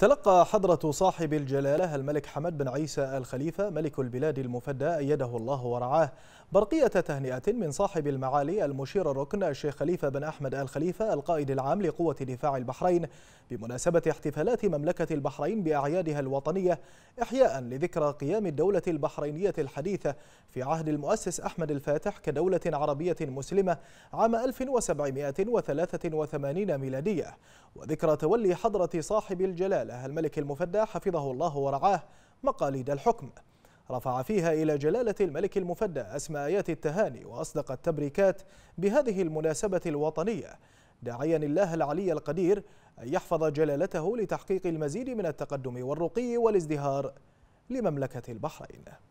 تلقى حضرة صاحب الجلالة الملك حمد بن عيسى الخليفة ملك البلاد المفدى أيده الله ورعاه برقية تهنئة من صاحب المعالي المشير الركن الشيخ خليفة بن أحمد الخليفة القائد العام لقوة دفاع البحرين بمناسبة احتفالات مملكة البحرين بأعيادها الوطنية إحياء لذكرى قيام الدولة البحرينية الحديثة في عهد المؤسس أحمد الفاتح كدولة عربية مسلمة عام 1783 ميلادية وذكرى تولي حضرة صاحب الجلالة جلاله الملك المفدى حفظه الله ورعاه مقاليد الحكم رفع فيها إلى جلالة الملك المفدى أسماء آيات التهاني وأصدق التبريكات بهذه المناسبة الوطنية داعيا الله العلي القدير أن يحفظ جلالته لتحقيق المزيد من التقدم والرقي والازدهار لمملكة البحرين